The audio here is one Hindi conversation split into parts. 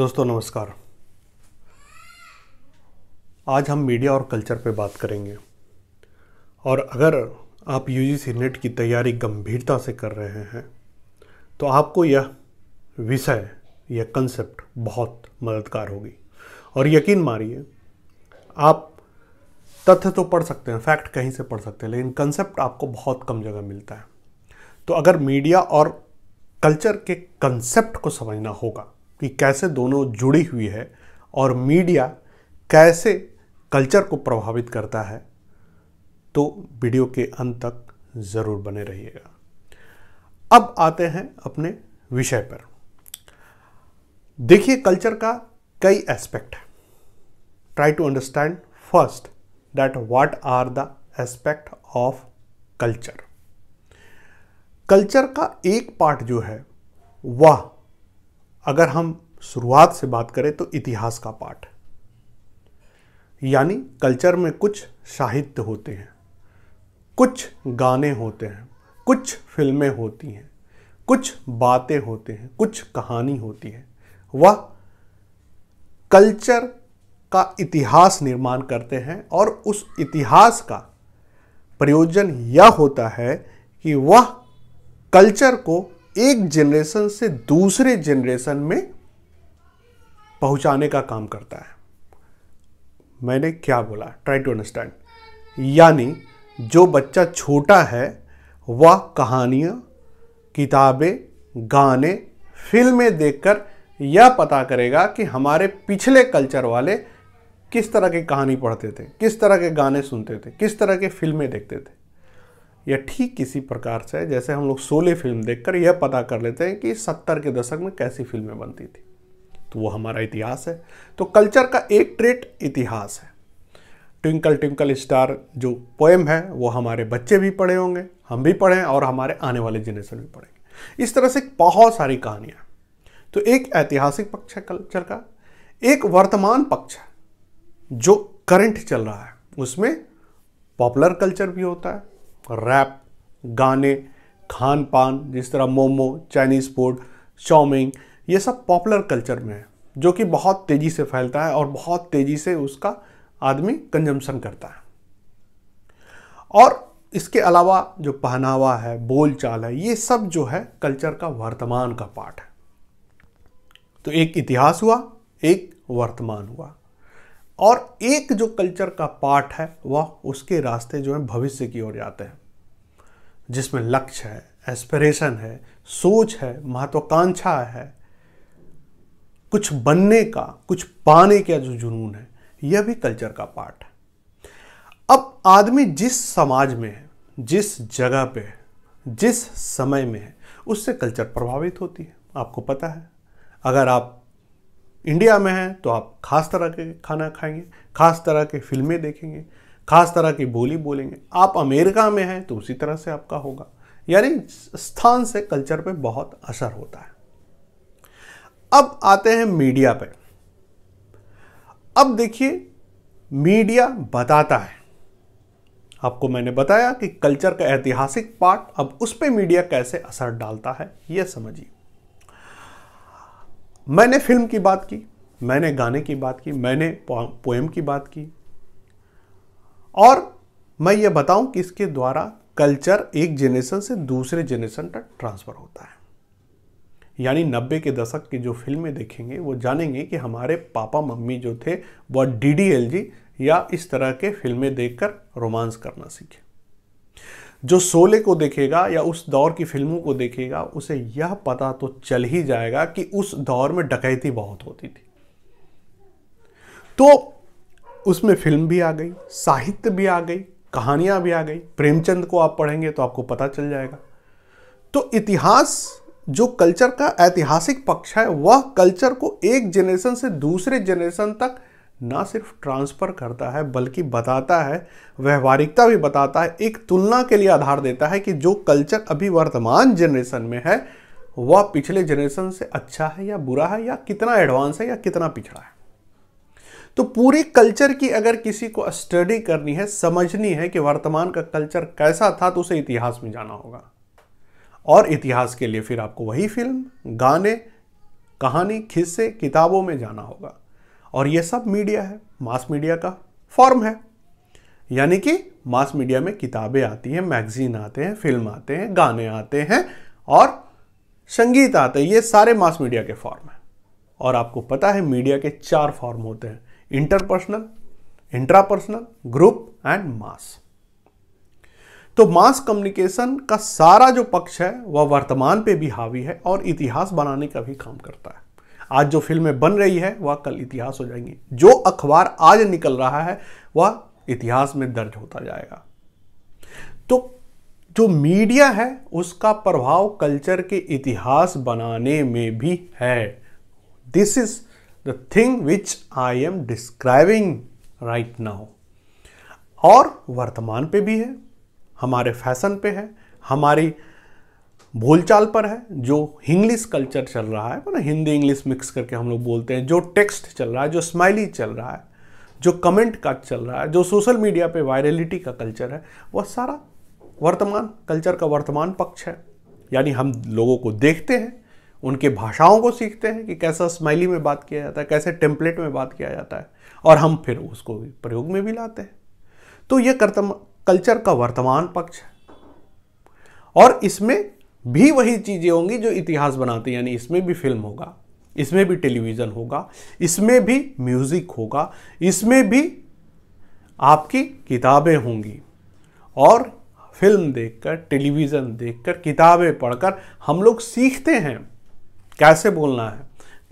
दोस्तों नमस्कार आज हम मीडिया और कल्चर पे बात करेंगे और अगर आप यूजीसी नेट की तैयारी गंभीरता से कर रहे हैं तो आपको यह विषय यह कंसेप्ट बहुत मददगार होगी और यकीन मानिए आप तथ्य तो पढ़ सकते हैं फैक्ट कहीं से पढ़ सकते हैं लेकिन कंसेप्ट आपको बहुत कम जगह मिलता है तो अगर मीडिया और कल्चर के कंसेप्ट को समझना होगा कि कैसे दोनों जुड़ी हुई है और मीडिया कैसे कल्चर को प्रभावित करता है तो वीडियो के अंत तक ज़रूर बने रहिएगा अब आते हैं अपने विषय पर देखिए कल्चर का कई एस्पेक्ट है try to understand first that what are the aspect of culture culture का एक पार्ट जो है वह अगर हम शुरुआत से बात करें तो इतिहास का पाठ यानी कल्चर में कुछ साहित्य होते हैं कुछ गाने होते हैं कुछ फिल्में होती हैं कुछ बातें होते हैं कुछ कहानी होती है वह कल्चर का इतिहास निर्माण करते हैं और उस इतिहास का प्रयोजन यह होता है कि वह कल्चर को एक जनरेशन से दूसरे जनरेशन में पहुंचाने का काम करता है मैंने क्या बोला ट्राई टू अंडरस्टैंड यानी जो बच्चा छोटा है वह कहानियाँ किताबें गाने फिल्में देखकर यह पता करेगा कि हमारे पिछले कल्चर वाले किस तरह की कहानी पढ़ते थे किस तरह के गाने सुनते थे किस तरह के फिल्में देखते थे यह ठीक किसी प्रकार से जैसे हम लोग सोले फिल्म देखकर यह पता कर लेते हैं कि सत्तर के दशक में कैसी फिल्में बनती थी तो वो हमारा इतिहास है तो कल्चर का एक ट्रेट इतिहास है ट्विंकल ट्विंकल स्टार जो पोएम है वो हमारे बच्चे भी पढ़े होंगे हम भी पढ़ें और हमारे आने वाले जनरेशन भी पढ़ेंगे इस तरह से बहुत सारी कहानियाँ तो एक ऐतिहासिक पक्ष है कल्चर का एक वर्तमान पक्ष है जो करंट चल रहा है उसमें पॉपुलर कल्चर भी होता है रैप गाने खान पान जिस तरह मोमो चाइनीज़ फूड चाउमिंग ये सब पॉपुलर कल्चर में है जो कि बहुत तेज़ी से फैलता है और बहुत तेज़ी से उसका आदमी कंजम्पशन करता है और इसके अलावा जो पहनावा है बोलचाल है ये सब जो है कल्चर का वर्तमान का पार्ट है तो एक इतिहास हुआ एक वर्तमान हुआ और एक जो कल्चर का पार्ट है वह उसके रास्ते जो है भविष्य की ओर जाते हैं जिसमें लक्ष्य है एस्पिरेशन है सोच है महत्वाकांक्षा है कुछ बनने का कुछ पाने का जो जुनून है यह भी कल्चर का पार्ट है अब आदमी जिस समाज में है जिस जगह पे है जिस समय में है उससे कल्चर प्रभावित होती है आपको पता है अगर आप इंडिया में हैं तो आप खास तरह के खाना खाएंगे खास तरह के फिल्में देखेंगे खास तरह की बोली बोलेंगे आप अमेरिका में हैं तो उसी तरह से आपका होगा यानी स्थान से कल्चर पे बहुत असर होता है अब आते हैं मीडिया पे अब देखिए मीडिया बताता है आपको मैंने बताया कि कल्चर का ऐतिहासिक पार्ट अब उस पर मीडिया कैसे असर डालता है यह समझिए मैंने फिल्म की बात की मैंने गाने की बात की मैंने पोएम की बात की और मैं ये बताऊं कि इसके द्वारा कल्चर एक जेनरेशन से दूसरे जेनरेशन तक ट्रांसफ़र होता है यानी नब्बे के दशक की जो फिल्में देखेंगे वो जानेंगे कि हमारे पापा मम्मी जो थे वह डी या इस तरह के फिल्में देखकर रोमांस करना सीखे जो शोले को देखेगा या उस दौर की फिल्मों को देखेगा उसे यह पता तो चल ही जाएगा कि उस दौर में डकैती बहुत होती थी तो उसमें फिल्म भी आ गई साहित्य भी आ गई कहानियां भी आ गई प्रेमचंद को आप पढ़ेंगे तो आपको पता चल जाएगा तो इतिहास जो कल्चर का ऐतिहासिक पक्ष है वह कल्चर को एक जनरेशन से दूसरे जनरेशन तक ना सिर्फ ट्रांसफ़र करता है बल्कि बताता है व्यवहारिकता भी बताता है एक तुलना के लिए आधार देता है कि जो कल्चर अभी वर्तमान जनरेशन में है वह पिछले जनरेशन से अच्छा है या बुरा है या कितना एडवांस है या कितना पिछड़ा है तो पूरी कल्चर की अगर किसी को स्टडी करनी है समझनी है कि वर्तमान का कल्चर कैसा था तो उसे इतिहास में जाना होगा और इतिहास के लिए फिर आपको वही फिल्म गाने कहानी खिस्से किताबों में जाना होगा और ये सब मीडिया है मास मीडिया का फॉर्म है यानी कि मास मीडिया में किताबें आती हैं मैगजीन आते हैं फिल्म आते हैं गाने आते हैं और संगीत आते हैं ये सारे मास मीडिया के फॉर्म हैं और आपको पता है मीडिया के चार फॉर्म होते हैं interpersonal intrapersonal group and mass तो मास कम्युनिकेशन का सारा जो पक्ष है वह वर्तमान पे भी हावी है और इतिहास बनाने का भी काम करता है आज जो फिल्में बन रही है वह कल इतिहास हो जाएंगी जो अखबार आज निकल रहा है वह इतिहास में दर्ज होता जाएगा तो जो मीडिया है उसका प्रभाव कल्चर के इतिहास बनाने में भी है this is the thing which I am describing right now और वर्तमान पे भी है हमारे फैशन पे है हमारी बोलचाल पर है जो इंग्लिश कल्चर चल रहा है ना मतलब हिंदी इंग्लिश मिक्स करके हम लोग बोलते हैं जो टेक्स्ट चल रहा है जो स्माइली चल रहा है जो कमेंट का चल रहा है जो सोशल मीडिया पे वायरलिटी का कल्चर है वह सारा वर्तमान कल्चर का वर्तमान पक्ष है यानी हम लोगों को देखते हैं उनके भाषाओं को सीखते हैं कि कैसा स्माइली में बात किया जाता है कैसे टेम्पलेट में बात किया जाता है और हम फिर उसको प्रयोग में भी लाते हैं तो ये कर्तम कल्चर का वर्तमान पक्ष है और इसमें भी वही चीज़ें होंगी जो इतिहास बनाते हैं यानी इसमें भी फिल्म होगा इसमें भी टेलीविज़न होगा इसमें भी म्यूज़िक होगा इसमें भी आपकी किताबें होंगी और फिल्म देखकर टेलीविज़न देखकर किताबें पढ़कर हम लोग सीखते हैं कैसे बोलना है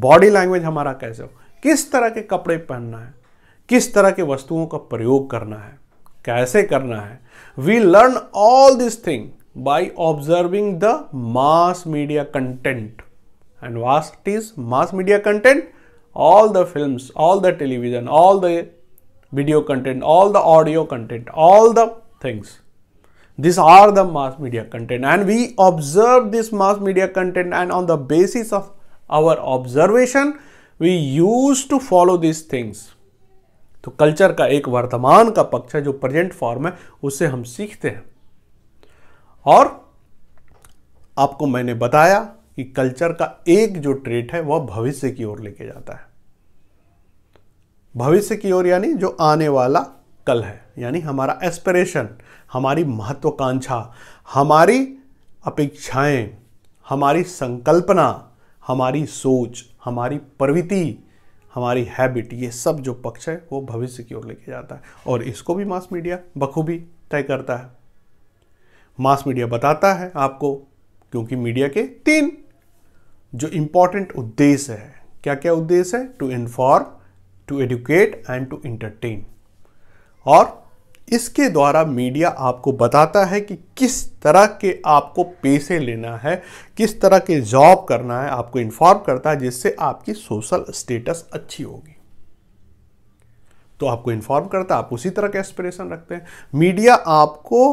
बॉडी लैंग्वेज हमारा कैसे हो किस तरह के कपड़े पहनना है किस तरह के वस्तुओं का प्रयोग करना है कैसे करना है we learn all this thing by observing the mass media content and what is mass media content all the films all the television all the video content all the audio content all the things these are the mass media content and we observe this mass media content and on the basis of our observation we used to follow these things तो कल्चर का एक वर्तमान का पक्ष है जो प्रेजेंट फॉर्म है उससे हम सीखते हैं और आपको मैंने बताया कि कल्चर का एक जो ट्रेट है वह भविष्य की ओर लेके जाता है भविष्य की ओर यानी जो आने वाला कल है यानी हमारा एस्पिरेशन हमारी महत्वाकांक्षा हमारी अपेक्षाएं हमारी संकल्पना हमारी सोच हमारी प्रवृत्ति हमारी हैबिट ये सब जो पक्ष है वो भविष्य की ओर लेके जाता है और इसको भी मास मीडिया बखूबी तय करता है मास मीडिया बताता है आपको क्योंकि मीडिया के तीन जो इंपॉर्टेंट उद्देश्य है क्या क्या उद्देश्य है to inform to educate and to entertain और इसके द्वारा मीडिया आपको बताता है कि किस तरह के आपको पैसे लेना है किस तरह के जॉब करना है आपको इन्फॉर्म करता है जिससे आपकी सोशल स्टेटस अच्छी होगी तो आपको इन्फॉर्म करता है आप उसी तरह का एस्पिरेशन रखते हैं मीडिया आपको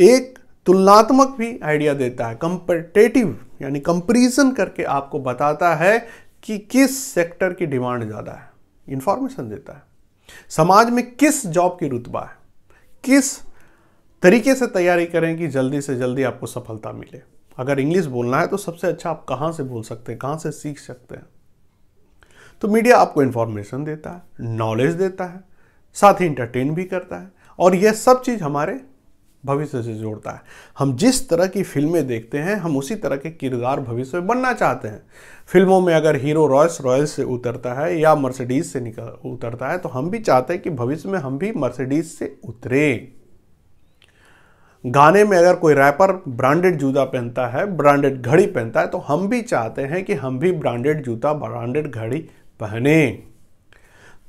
एक तुलनात्मक भी आइडिया देता है कंपेटेटिव यानी कंपेरिजन करके आपको बताता है कि किस सेक्टर की डिमांड ज़्यादा है इंफॉर्मेशन देता है समाज में किस जॉब की रुतबा है किस तरीके से तैयारी करें कि जल्दी से जल्दी आपको सफलता मिले अगर इंग्लिश बोलना है तो सबसे अच्छा आप कहाँ से बोल सकते हैं कहाँ से सीख सकते हैं तो मीडिया आपको इंफॉर्मेशन देता है नॉलेज देता है साथ ही इंटरटेन भी करता है और यह सब चीज़ हमारे भविष्य से जोड़ता है हम जिस तरह की फिल्में देखते हैं हम उसी तरह के किरदार भविष्य में बनना चाहते हैं फिल्मों में अगर हीरो रॉयस रॉयल से उतरता है या मर्सिडीज से निकल उतरता है तो हम भी चाहते हैं कि भविष्य में हम भी मर्सिडीज से उतरें गाने में अगर कोई रैपर ब्रांडेड जूता पहनता है ब्रांडेड घड़ी पहनता है तो हम भी चाहते हैं कि हम भी ब्रांडेड जूता ब्रांडेड घड़ी पहने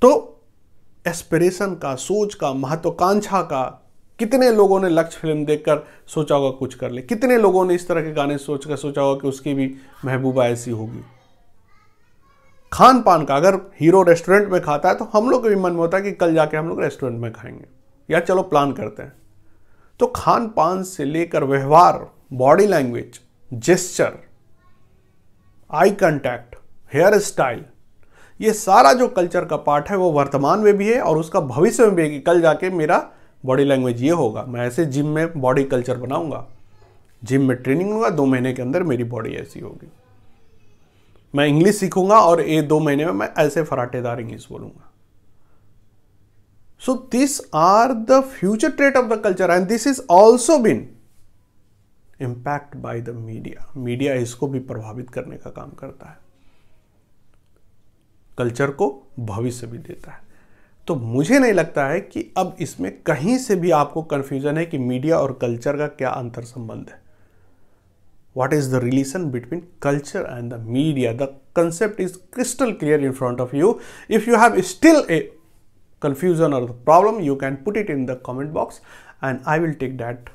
तो एस्पिरेशन का सोच का महत्वाकांक्षा का कितने लोगों ने लक्ष्य फिल्म देखकर सोचा होगा कुछ कर ले कितने लोगों ने इस तरह के गाने सोचकर सोचा होगा कि उसकी भी महबूबा ऐसी होगी खान पान का अगर हीरो रेस्टोरेंट में खाता है तो हम लोग के भी मन में होता है कि कल जाके हम लोग रेस्टोरेंट में खाएंगे या चलो प्लान करते हैं तो खान पान से लेकर व्यवहार body language gesture eye contact hair style ये सारा जो कल्चर का पार्ट है वो वर्तमान में भी है और उसका भविष्य में भी है कि कल जाके मेरा बॉडी लैंग्वेज ये होगा मैं ऐसे जिम में बॉडी कल्चर बनाऊंगा जिम में ट्रेनिंग लूंगा दो महीने के अंदर मेरी बॉडी ऐसी होगी मैं इंग्लिश सीखूंगा और ये दो महीने में मैं ऐसे फराटेदार इंग्लिश बोलूंगा so this are the future trait of the culture and this is also been impact by the media media इसको भी प्रभावित करने का काम करता है कल्चर को भविष्य भी देता है तो मुझे नहीं लगता है कि अब इसमें कहीं से भी आपको कंफ्यूजन है कि मीडिया और कल्चर का क्या अंतर संबंध है what is the relation between culture and the media the concept is crystal clear in front of you if you have still a confusion और the problem you can put it in the comment box and I will take that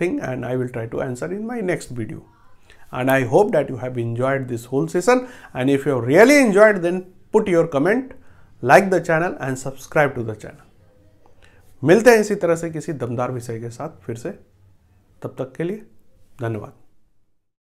thing and I will try to answer in my next video and I hope that you have enjoyed this whole session and if you really enjoyed then put your comment like the channel and subscribe to the channel मिलते हैं इसी तरह से किसी दमदार विषय के साथ फिर से तब तक के लिए धन्यवाद